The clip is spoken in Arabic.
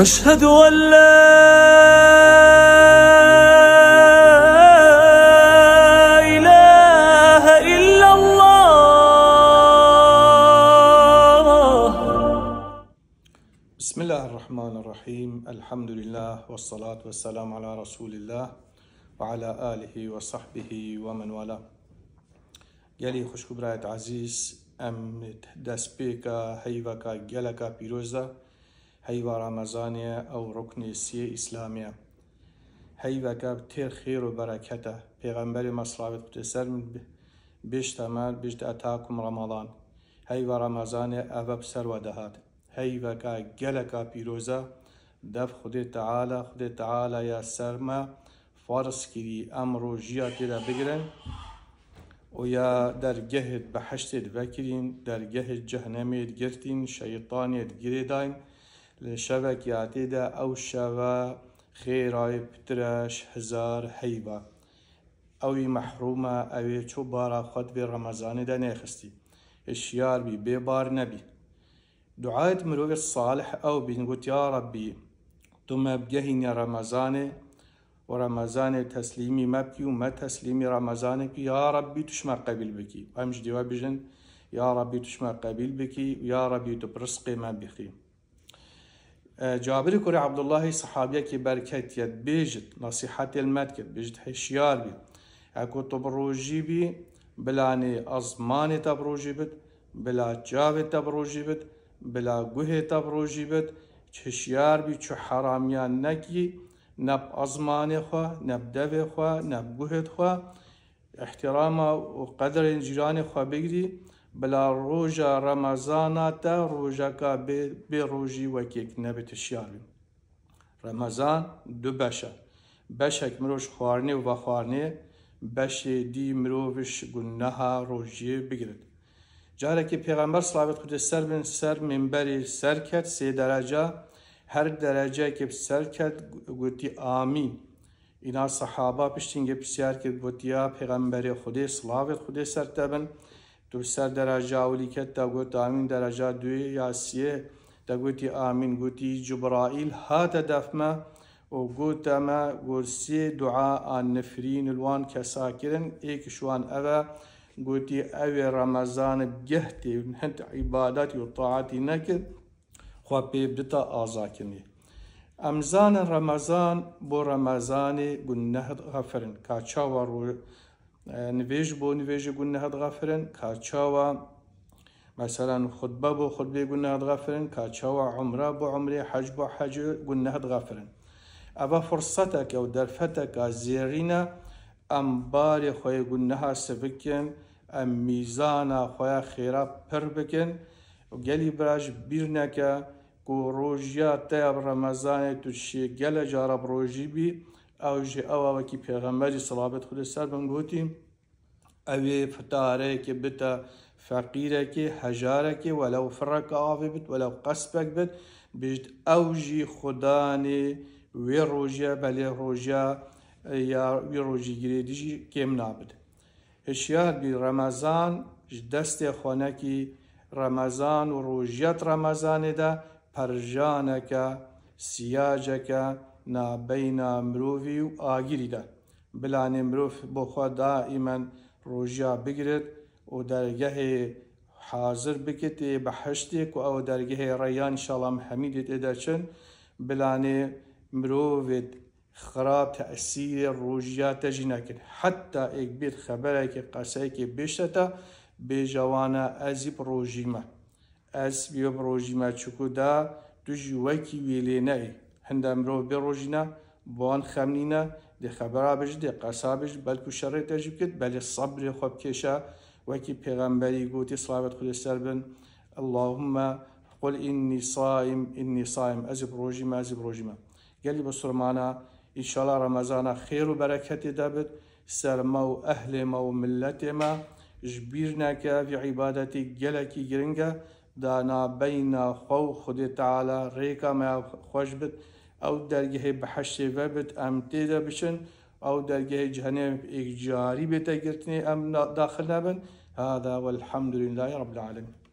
أشهد أن لا إله إلا الله بسم الله الرحمن الرحيم الحمد لله والصلاة والسلام على رسول الله وعلى آله وصحبه ومن والاه يلي خوش عزيز أم دسبيكا هيفاكا جلكا بيروزا هەیوا ڕامەزانێ ئەو ڕکنی سیە ئیسلامە هەیوەکە تێر خێر و بەرەکەتە پێغەمبەری مەسلاوێت قوتێسەر بشتەمەر بشدا تاکم ڕەمەڵان هەیوە ڕەمەزانێ ئەڤە سەروە دەهات هەیوەکە گەلەکە پیرۆزە دەف خودێ تەعاالە خودێ تەعاالە یا سەرمە فارسگیری ئەم ڕۆژیە تێدا بگرن و یا دەرگەهت بە حشتێت بەکرین دەرگەهت جەهنەمێت گرتین شەیطانێت گرێداین شبك يعتيدا أو شبا خيراي بترش هزار حيبة أو محرومة أو تبارا خد برمضان دا نخستي اشيار بي ببار نبي دعاة مروغ الصالح أو بنقول يا ربي ثم بجهن رمضان ورمضان تسليمي ما بكي وما تسليمي رمضان يا ربي تشمع قبل بكي وامش بجن يا ربي تشمع قبل بكي و يا ربي تبرسقي ما بخي جابر کوری عبدالله صحابیه که برکت ید بیجت نصیحت المد کد بیجت هشیار بی اکو تو بروجی بی بلانی ازمان تبروجی بد بلا جاو تبروجی بد بلا گوه تبروجی بد چشیار بی چو حرامیان نکی نب ازمان خوا نب دو خوا نب گوه خوا احترام و قدر جیران خوا بگیری بلا روژا رمضانا تا روجاکا بروجی وکیک نبی تشیاری رمضان دو بشه بشك مروش خوارنه و بخوارنه بشه دی مروش گنه روژی بگیرد جاره که پیغمبر صلوات خود سر بین سر منبری سر کرد سه درجه هر درجه که سر کرد گوتی آمین اینا صحابه پشتین که که گوتیا پیغمبر خود صلوات خود سر تبن در سر درجه اولی کتا گوت آمین درجه دوی یا سیه دا گوتی آمین گوتی جبرائیل هات دفما و گوتا ما گرسی دعا آن نفرین الوان کسا کرن ایک شوان اوه رمزان أوي رمضان عبادتی و طاعتی نکر نكد پی بي آزا آزاكني أمزان رمضان بو رمضاني قل نهد غفرن كاتشاور نوێژ بۆ نوێژی گون نەهدغافرن کارچاوە مەسەران خودبە بۆ خودبێ گون نهدغافرن کارچاوە عمرا بۆ عمرێ حەج بۆ حەج گون نەهدغافرن ئەبە فرسەتێکە و دەرفەتەکە زێرینە ئەم بارێ خۆی گون نەها سبکن ئەم میزانە خۆیان خێرا پڕ بکن و گەلی براژ بیر نەکە و ڕۆژیا تە ڕەمەزانێت توشی گەلە جارە ڕۆژی بی ئەوژێ ئەوەوەکی پێغەمبەری سڵابەت خودسەر بم گوتی ئەوێ فتارەیەکی بتە فەقیرەکی هەژارەکی وەلەو فڕەکە ئاوی بت وەلەو قەسپێک بت بشت ئەوژی خوددانێ وێ ڕۆژە بەلێ ڕۆژە یا وی ڕۆژیگرێ دیژی کێم نابێت. هشیار بی ڕەمەزان دەستێ خۆنەکی ڕەمەزان و ڕۆژەت ڕەمەزانێدا پەرژانەکە سیاجەکە نابەینا مرۆڤی و ئاگیریدا بلانێ مرۆڤ بۆخوا دائیمەن ڕۆژیا بگرێت و دەرگەهەیە حاضر بکێت ێ بە هەشتێک و ئەوە دەرگەهەیە ڕێیان شەڵام هەمی دێت ئێداچن بلانێ مرۆڤێت خراب تەسیری ڕۆژیا تەژی نەکرد حتا ئێک بێت خەبەرێکی قەسەیەکی بێشتە بێژەوانە ئەزیب ڕۆژیمە ئەس بێ ڕۆژیمە چکودا دوژی وەکی وێلێنەی هەندا مرۆڤ بێ ڕۆژینە بۆن خەمنینە دێ خەبەرابش دێ قەسابش بەلکو شەڕێ دەژی بکرد بەلێ سەبرێ خۆ بکێشە وەکی پێغەمبەری پیغمبری سلااوت صلابت خود سربن اللهم قل إني صائم إني صائم از روجي ما أزب روجي ما قال بسرمانا إن شاء الله رمضان خير وبركة دابت سرما اهل ما ملت ما جبيرنا كافي عبادتي گلکی جرنجا دانا نابينا خو خود تعالى ريكا ما خوشبت او درجه بحش وبت ام تيدا بشن او درجه جهنم اجاري بتجرتني ام داخل نبن هذا والحمد لله رب العالمين